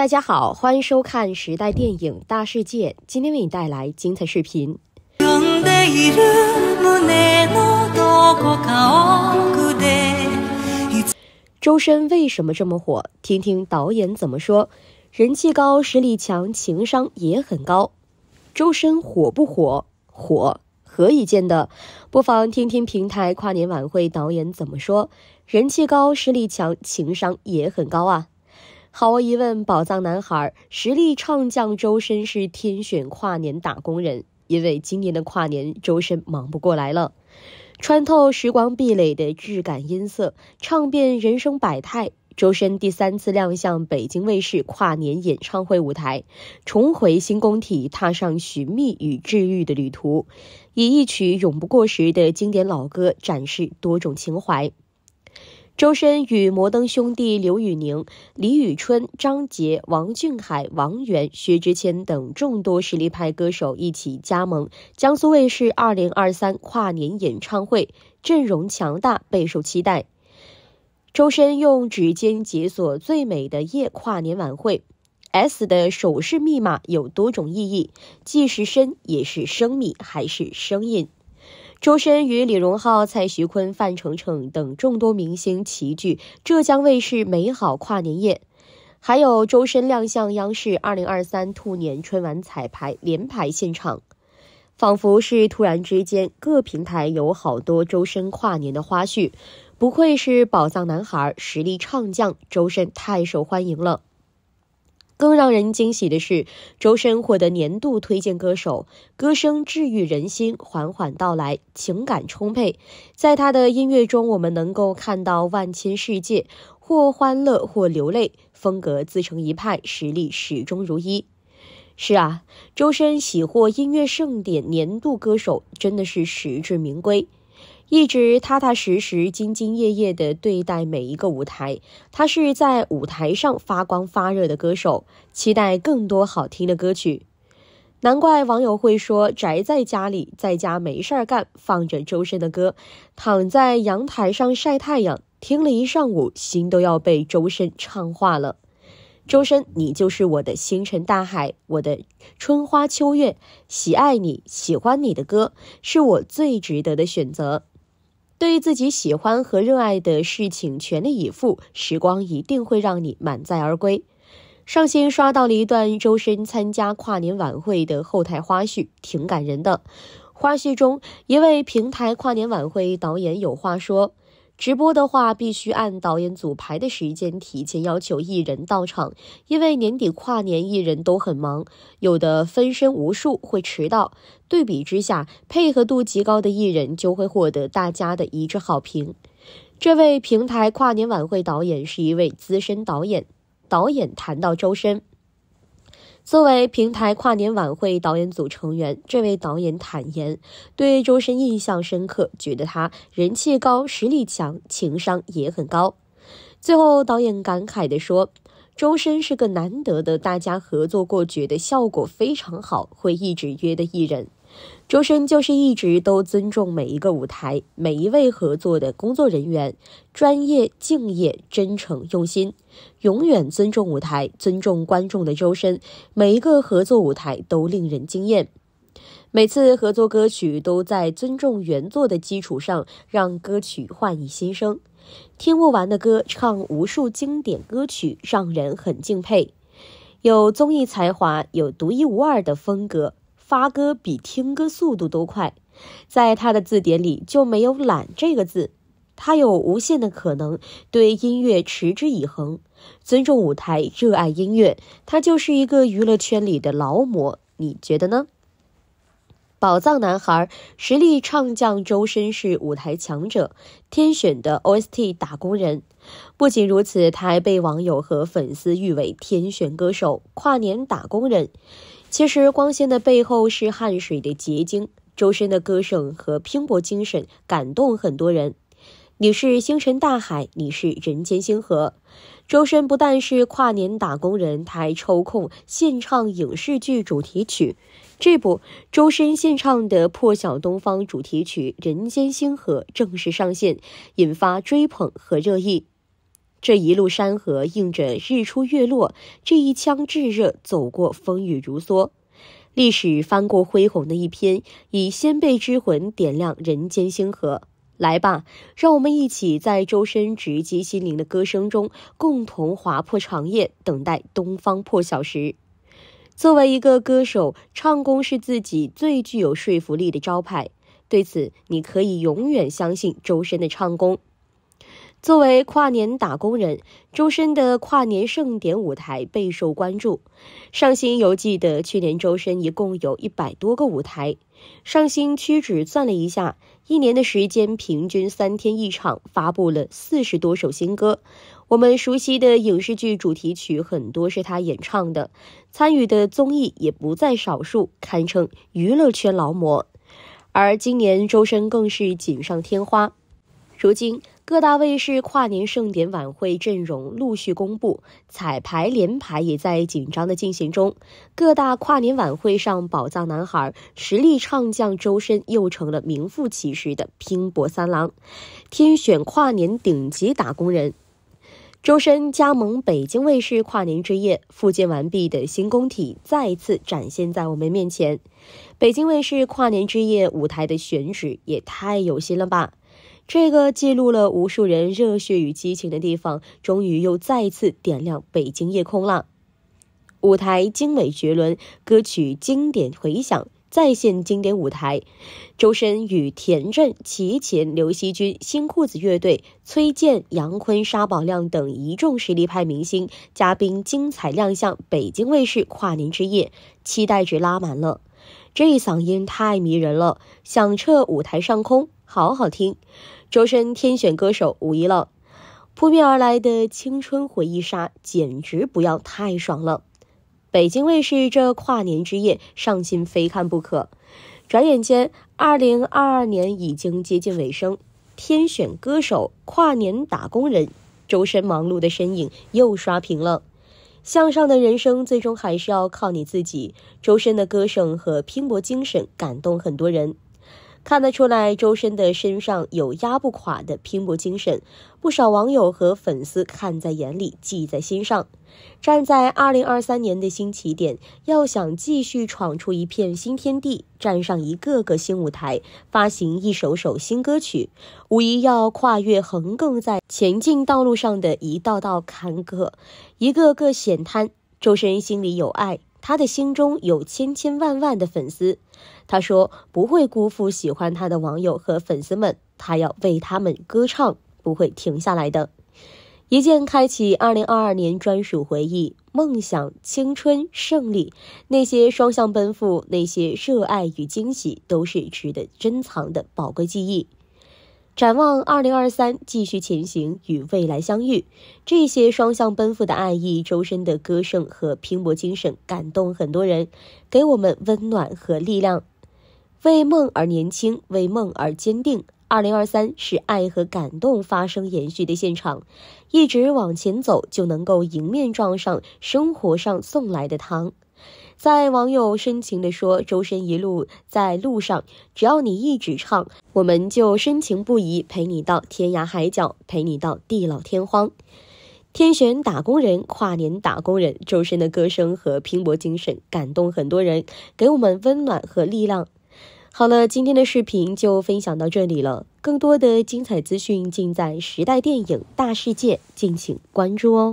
大家好，欢迎收看《时代电影大世界》，今天为你带来精彩视频。周深为什么这么火？听听导演怎么说。人气高，实力强，情商也很高。周深火不火？火，何以见得？不妨听听平台跨年晚会导演怎么说。人气高，实力强，情商也很高啊。毫无疑问，宝藏男孩、实力唱将周深是天选跨年打工人。因为今年的跨年，周深忙不过来了。穿透时光壁垒的质感音色，唱遍人生百态。周深第三次亮相北京卫视跨年演唱会舞台，重回新工体，踏上寻觅与治愈的旅途，以一曲永不过时的经典老歌，展示多种情怀。周深与摩登兄弟刘宇宁、李宇春、张杰、王俊凯、王源、薛之谦等众多实力派歌手一起加盟江苏卫视二零二三跨年演唱会，阵容强大，备受期待。周深用指尖解锁最美的夜跨年晚会，S 的手势密码有多种意义，既是深，也是生米，还是声音。周深与李荣浩、蔡徐坤、范丞丞等众多明星齐聚浙江卫视美好跨年夜，还有周深亮相央视二零二三兔年春晚彩排联排现场，仿佛是突然之间，各平台有好多周深跨年的花絮。不愧是宝藏男孩、实力唱将，周深太受欢迎了。更让人惊喜的是，周深获得年度推荐歌手，歌声治愈人心，缓缓到来，情感充沛。在他的音乐中，我们能够看到万千世界，或欢乐，或流泪，风格自成一派，实力始终如一。是啊，周深喜获音乐盛典年度歌手，真的是实至名归。一直踏踏实实、兢兢业业地对待每一个舞台，他是在舞台上发光发热的歌手。期待更多好听的歌曲。难怪网友会说，宅在家里，在家没事儿干，放着周深的歌，躺在阳台上晒太阳，听了一上午，心都要被周深唱化了。周深，你就是我的星辰大海，我的春花秋月，喜爱你，喜欢你的歌，是我最值得的选择。对自己喜欢和热爱的事情全力以赴，时光一定会让你满载而归。上新刷到了一段周深参加跨年晚会的后台花絮，挺感人的。花絮中，一位平台跨年晚会导演有话说。直播的话，必须按导演组排的时间提前要求艺人到场，因为年底跨年艺人都很忙，有的分身无数会迟到。对比之下，配合度极高的艺人就会获得大家的一致好评。这位平台跨年晚会导演是一位资深导演。导演谈到周深。作为平台跨年晚会导演组成员，这位导演坦言对周深印象深刻，觉得他人气高、实力强、情商也很高。最后，导演感慨地说：“周深是个难得的，大家合作过觉得效果非常好，会一直约的艺人。”周深就是一直都尊重每一个舞台，每一位合作的工作人员，专业、敬业、真诚、用心，永远尊重舞台、尊重观众的周深，每一个合作舞台都令人惊艳。每次合作歌曲都在尊重原作的基础上，让歌曲焕以新生，听不完的歌，唱无数经典歌曲，让人很敬佩。有综艺才华，有独一无二的风格。发歌比听歌速度都快，在他的字典里就没有懒这个字，他有无限的可能，对音乐持之以恒，尊重舞台，热爱音乐，他就是一个娱乐圈里的劳模。你觉得呢？宝藏男孩、实力唱将周深是舞台强者，天选的 OST 打工人。不仅如此，他还被网友和粉丝誉为天选歌手、跨年打工人。其实，光鲜的背后是汗水的结晶。周深的歌声和拼搏精神感动很多人。你是星辰大海，你是人间星河。周深不但是跨年打工人，他还抽空献唱影视剧主题曲。这不，周深献唱的《破晓东方》主题曲《人间星河》正式上线，引发追捧和热议。这一路山河映着日出月落，这一腔炙热走过风雨如梭，历史翻过恢宏的一篇，以先辈之魂点亮人间星河。来吧，让我们一起在周深直击心灵的歌声中，共同划破长夜，等待东方破晓时。作为一个歌手，唱功是自己最具有说服力的招牌，对此你可以永远相信周深的唱功。作为跨年打工人，周深的跨年盛典舞台备受关注。上新犹记得，去年周深一共有一百多个舞台。上新屈指算了一下，一年的时间平均三天一场，发布了四十多首新歌。我们熟悉的影视剧主题曲很多是他演唱的，参与的综艺也不在少数，堪称娱乐圈劳模。而今年周深更是锦上添花，如今。各大卫视跨年盛典晚会阵容陆续公布，彩排联排也在紧张的进行中。各大跨年晚会上，宝藏男孩、实力唱将周深又成了名副其实的拼搏三郎，天选跨年顶级打工人。周深加盟北京卫视跨年之夜，复建完毕的新工体再次展现在我们面前。北京卫视跨年之夜舞台的选址也太有心了吧！这个记录了无数人热血与激情的地方，终于又再次点亮北京夜空了。舞台精美绝伦，歌曲经典回响，再现经典舞台。周深与田震、齐秦、刘惜君、新裤子乐队、崔健、杨坤、沙宝亮等一众实力派明星嘉宾精彩亮相。北京卫视跨年之夜，期待值拉满了。这一嗓音太迷人了，响彻舞台上空，好好听。周深《天选歌手》五一了，扑面而来的青春回忆杀简直不要太爽了。北京卫视这跨年之夜上新非看不可。转眼间，二零二二年已经接近尾声，《天选歌手》跨年打工人周深忙碌的身影又刷屏了。向上的人生最终还是要靠你自己。周深的歌声和拼搏精神感动很多人。看得出来，周深的身上有压不垮的拼搏精神，不少网友和粉丝看在眼里，记在心上。站在二零二三年的新起点，要想继续闯出一片新天地，站上一个个新舞台，发行一首首新歌曲，无疑要跨越横亘在前进道路上的一道道坎坷、一个个险滩。周深心里有爱。他的心中有千千万万的粉丝，他说不会辜负喜欢他的网友和粉丝们，他要为他们歌唱，不会停下来的。一键开启二零二二年专属回忆，梦想、青春、胜利，那些双向奔赴，那些热爱与惊喜，都是值得珍藏的宝贵记忆。展望二零二三，继续前行，与未来相遇。这些双向奔赴的爱意，周深的歌声和拼搏精神感动很多人，给我们温暖和力量。为梦而年轻，为梦而坚定。二零二三是爱和感动发生延续的现场。一直往前走，就能够迎面撞上生活上送来的糖。在网友深情地说：“周深一路在路上，只要你一直唱。”我们就深情不移，陪你到天涯海角，陪你到地老天荒。天选打工人，跨年打工人，周深的歌声和拼搏精神感动很多人，给我们温暖和力量。好了，今天的视频就分享到这里了，更多的精彩资讯尽在《时代电影大世界》，敬请关注哦。